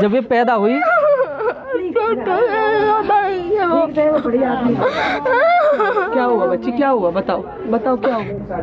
जब ये पैदा हुई क्या हुआ बच्ची क्या हुआ बताओ बताओ क्या हुआ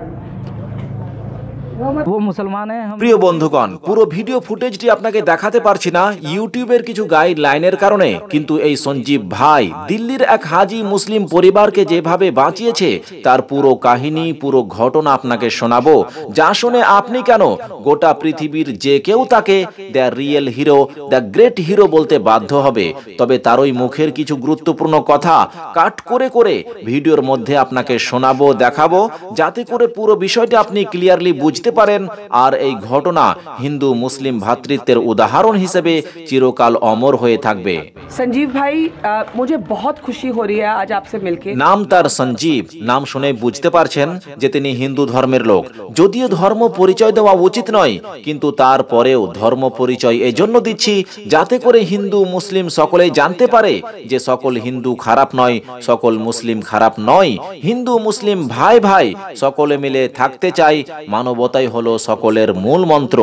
প্রিয় বন্ধুগণ পুরো ভিডিও ফুটেজটি আপনাকে দেখাতে পারছি না ইউটিউবের কিছু গাইডলাইনের কারণে কিন্তু এই সঞ্জীব ভাই দিল্লির এক হাজি মুসলিম পরিবারকে যেভাবে বাঁচিয়েছে তার পুরো কাহিনী পুরো ঘটনা আপনাকে শোনাবো যা শুনে আপনি কেন গোটা পৃথিবীর যে কেউ তাকে the real hero the great hero বলতে বাধ্য হবে তবে তারই মুখের কিছু গুরুত্বপূর্ণ কথা কাট করে করে ভিডিওর মধ্যে আপনাকে শোনাবো দেখাবো যাতে করে পুরো বিষয়টা আপনি ক্লিয়ারলি বুঝতে বুঝতে পারেন আর এই ঘটনা হিন্দু মুসলিম ভাতৃত্বের উদাহরণ হিসেবে চিরকাল অমর হয়ে থাকবে সঞ্জীব ভাই মুঝে বহুত খুশি হো রিয়া আজ আপসে মিলকে নাম তার সঞ্জীব নাম শুনে বুঝতে পারছেন যে তিনি হিন্দু ধর্মের লোক যদিও ধর্ম পরিচয় দেওয়া উচিত নয় কিন্তু তার পরেও ধর্ম পরিচয় এজন্য দিচ্ছি যাতে করে হিন্দু মুসলিম সকলেই জানতে পারে যে সকল হিন্দু খারাপ নয় সকল মুসলিম খারাপ নয় হিন্দু মুসলিম ভাই ভাই সকলে মিলে থাকতে চাই মানবতা মানবতাই হলো সকলের মূল মন্ত্র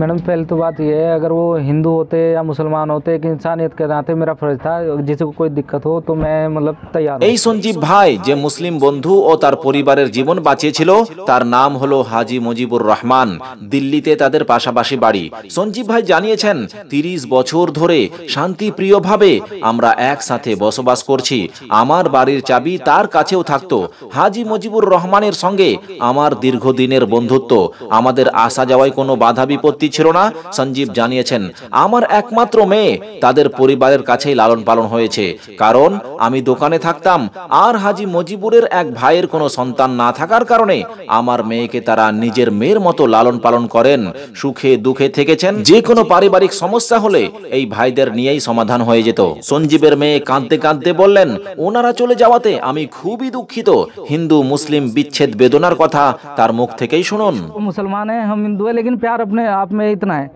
मैडम पहले तो बात यह है अगर वो हिंदू होते या मुसलमान होते कि इंसानियत के नाते मेरा फर्ज था जिसे कोई दिक्कत हो तो मैं मतलब তৈয়ার এই সঞ্জীব ভাই যে মুসলিম বন্ধু ও তার পরিবারের জীবন বাঁচিয়েছিল তার নাম হলো হাজি মুজিবুর রহমান দিল্লিতে তাদের পাশাপাশি বাড়ি সঞ্জীব ভাই জানিয়েছেন 30 বছর ধরে শান্তিপ্রিয়ভাবে আমরা একসাথে বসবাস করছি আমার বাড়ির চাবি তার কাছেও থাকতো হাজি মুজিবুর রহমানের সঙ্গে আমার দীর্ঘদিনের বন্ধুত্ব আমাদের আসা যাওয়ায় কোনো বাধা বিপত্তি ছিল না সঞ্জীব জানিয়েছেন আমার একমাত্র মেয়ে তাদের পরিবারের কাছেই লালন পালন হয়েছে কারণ আমি দোকানে থাকতাম আর হাজি মজিবুরের এক ভাইয়ের কোনো সন্তান না থাকার কারণে আমার মেয়েকে তারা নিজের মেয়ের মতো লালন পালন করেন সুখে দুঃখে থেকেছেন যে কোনো পারিবারিক সমস্যা হলে এই ভাইদের নিয়েই সমাধান হয়ে যেত সঞ্জীবের মেয়ে কাঁদতে কাঁদতে বললেন ওনারা চলে যাওয়াতে আমি খুবই দুঃখিত হিন্দু মুসলিম বিচ্ছেদ বেদনার কথা তার মুখ থেকেই শুনুন মুসলমান হিন্দু লেকিন প্যার আপনি में इतना है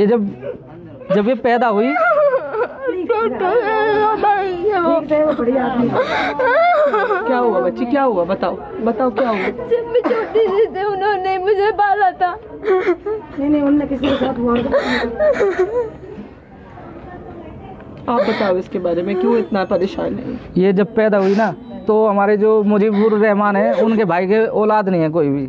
ये जब जब ये पैदा हुई क्या हुआ बच्ची क्या हुआ बताओ बताओ क्या हुआ जब मैं छोटी थी तो उन्होंने मुझे पाला था नहीं नहीं उन्होंने किसी के साथ हुआ आप बताओ इसके बारे में क्यों इतना परेशान है ये जब पैदा हुई ना तो हमारे जो मुजीबुर रहमान हैं उनके भाई के औलाद नहीं है कोई भी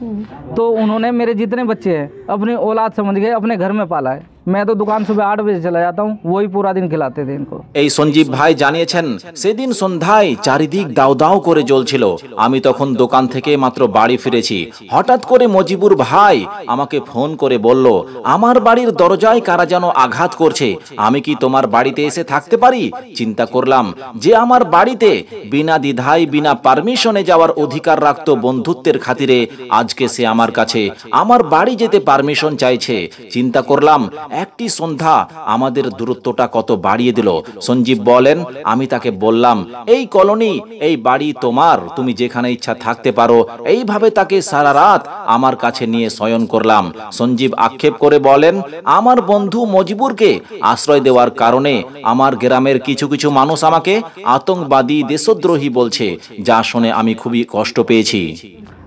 हम्म। तो उन्होंने मेरे जितने बच्चे हैं अपनी औलाद समझ के अपने घर में पाला है मैं तो दुकान सुबह आठ बजे চলে যেতাম ওই পুরা দিন খেলাতে দিন এই সঞ্জীব ভাই জানিয়েছেন সেদিন সন্ধ্যায় চারিদিক দাও দাও করে জ্বলছিল আমি তখন দোকান থেকে মাত্র বাড়ি ফিরেছি হঠাৎ করে মজিবুর ভাই আমাকে ফোন করে বলল আমার বাড়ির দরজায় কারা যেন আঘাত করছে আমি কি তোমার বাড়িতে এসে থাকতে পারি চিন্তা করলাম যে আমার বাড়িতে বিনা দ্বিধায় বিনা পারমিশনে যাওয়ার অধিকার রাখত বন্ধুত্বের খাতিরে আজকে সে আমার কাছে আমার বাড়ি যেতে পারমিশন চাইছে চিন্তা করলাম একটি সন্ধ্যা আমাদের দূরত্বটা কত বাড়িয়ে দিল সঞ্জীব বলেন আমি তাকে বললাম এই কলোনি এই বাড়ি তোমার তুমি যেখানে ইচ্ছা থাকতে পারো এইভাবে তাকে সারা রাত আমার কাছে নিয়ে শয়ন করলাম সঞ্জীব আক্ষেপ করে বলেন আমার বন্ধু মজিবুরকে আশ্রয় দেওয়ার কারণে আমার গ্রামের কিছু কিছু মানুষ আমাকে আতঙ্কবাদী দেশদ্রোহী বলছে যা শুনে আমি খুবই কষ্ট পেয়েছি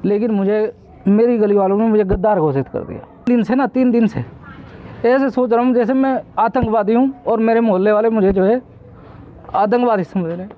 লেকিন মুঝে মেরি গলি वालों মুঝে গদ্দার ঘোষিত घोषित कर তিন সে না তিন দিন সে ऐसे सोच रहा हूँ जैसे मैं आतंकवादी हूँ और मेरे मोहल्ले वाले मुझे जो है आतंकवादी समझ रहे हैं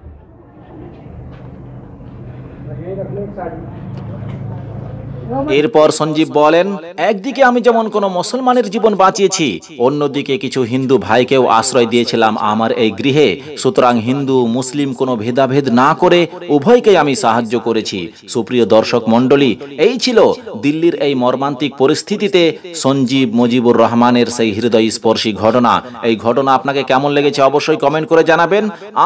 এরপর সঞ্জীব বলেন একদিকে আমি যেমন কোনো মুসলমানের জীবন বাঁচিয়েছি অন্যদিকে কিছু হিন্দু ভাইকেও আশ্রয় দিয়েছিলাম আমার এই গৃহে সুতরাং হিন্দু মুসলিম কোনো ভেদাভেদ না করে উভয়কে আমি সাহায্য করেছি সুপ্রিয় দর্শক মণ্ডলী এই ছিল দিল্লির এই মর্মান্তিক পরিস্থিতিতে সঞ্জীব মুজিবুর রহমানের সেই হৃদয় স্পর্শী ঘটনা এই ঘটনা আপনাকে কেমন লেগেছে অবশ্যই কমেন্ট করে জানাবেন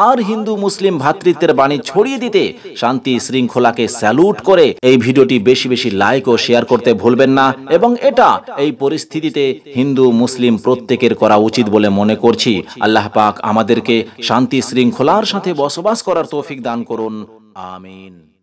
আর হিন্দু মুসলিম ভাতৃত্বের বাণী ছড়িয়ে দিতে শান্তি শৃঙ্খলাকে স্যালুট করে এই ভিডিওটি বেশি বেশি লাইক লাইক ও শেয়ার করতে ভুলবেন না এবং এটা এই পরিস্থিতিতে হিন্দু মুসলিম প্রত্যেকের করা উচিত বলে মনে করছি আল্লাহ পাক আমাদেরকে শান্তি শৃঙ্খলার সাথে বসবাস করার তৌফিক দান করুন আমিন